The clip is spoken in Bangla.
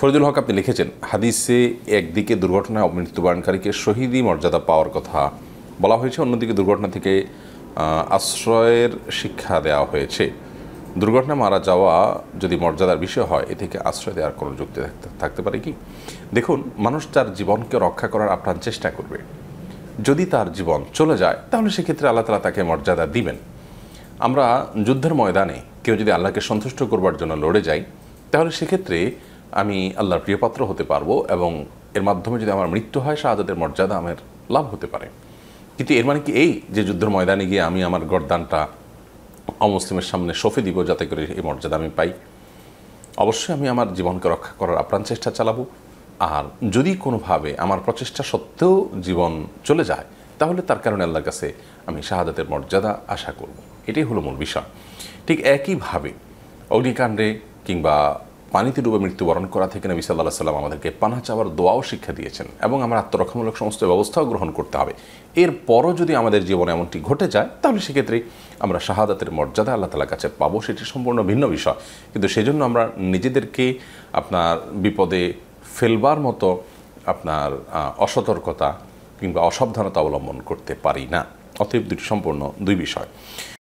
ফরিদুল হক আপনি লিখেছেন হাদিসে একদিকে দুর্ঘটনায় মৃত্যুবরণকারীকে শহীদই মর্যাদা পাওয়ার কথা বলা হয়েছে অন্যদিকে দুর্ঘটনা থেকে আশ্রয়ের শিক্ষা দেওয়া হয়েছে দুর্ঘটনা মারা যাওয়া যদি মর্যাদার বিষয় হয় এ থেকে আশ্রয় দেওয়ার কোনো যুক্তি থাকতে পারে কি দেখুন মানুষ তার জীবনকে রক্ষা করার আপ্রাণ চেষ্টা করবে যদি তার জীবন চলে যায় তাহলে সেক্ষেত্রে আল্লাহ তালা তাকে মর্যাদা দিবেন আমরা যুদ্ধের ময়দানে কেউ যদি আল্লাহকে সন্তুষ্ট করবার জন্য লড়ে যাই তাহলে সেক্ষেত্রে আমি আল্লাহর প্রিয়পাত্র হতে পারবো এবং এর মাধ্যমে যদি আমার মৃত্যু হয় শাহাদাতের মর্যাদা আমার লাভ হতে পারে কিন্তু এর মানে কি এই যে যুদ্ধের ময়দানে গিয়ে আমি আমার গরদানটা অমুসলিমের সামনে সফে দিব যাতে করে এই মর্যাদা আমি পাই অবশ্যই আমি আমার জীবনকে রক্ষা করার আপ্রাণ চেষ্টা চালাবো আর যদি কোনোভাবে আমার প্রচেষ্টা সত্ত্বেও জীবন চলে যায় তাহলে তার কারণে আল্লাহর কাছে আমি শাহাদাতের মর্যাদা আশা করব এটাই হলো মূল বিষয় ঠিক একইভাবে অগ্নিকাণ্ডে কিংবা পানিতে ডুবে মৃত্যুবরণ করা থেকে নবী সাল্লাহ সাল্লাম আমাদেরকে পানা চাওয়ার দোয়াও শিক্ষা দিয়েছেন এবং আমার আত্মরক্ষামূলক সমস্ত ব্যবস্থাও গ্রহণ করতে হবে এরপরও যদি আমাদের জীবনে এমনটি ঘটে যায় তাহলে সেক্ষেত্রে আমরা শাহাদাতের মর্যাদা আল্লাহ তালার কাছে পাবো সেটি সম্পূর্ণ ভিন্ন বিষয় কিন্তু সেজন্য আমরা নিজেদেরকে আপনার বিপদে ফেলবার মতো আপনার অসতর্কতা কিংবা অসাবধানতা অবলম্বন করতে পারি না অতএব দুটি সম্পূর্ণ দুই বিষয়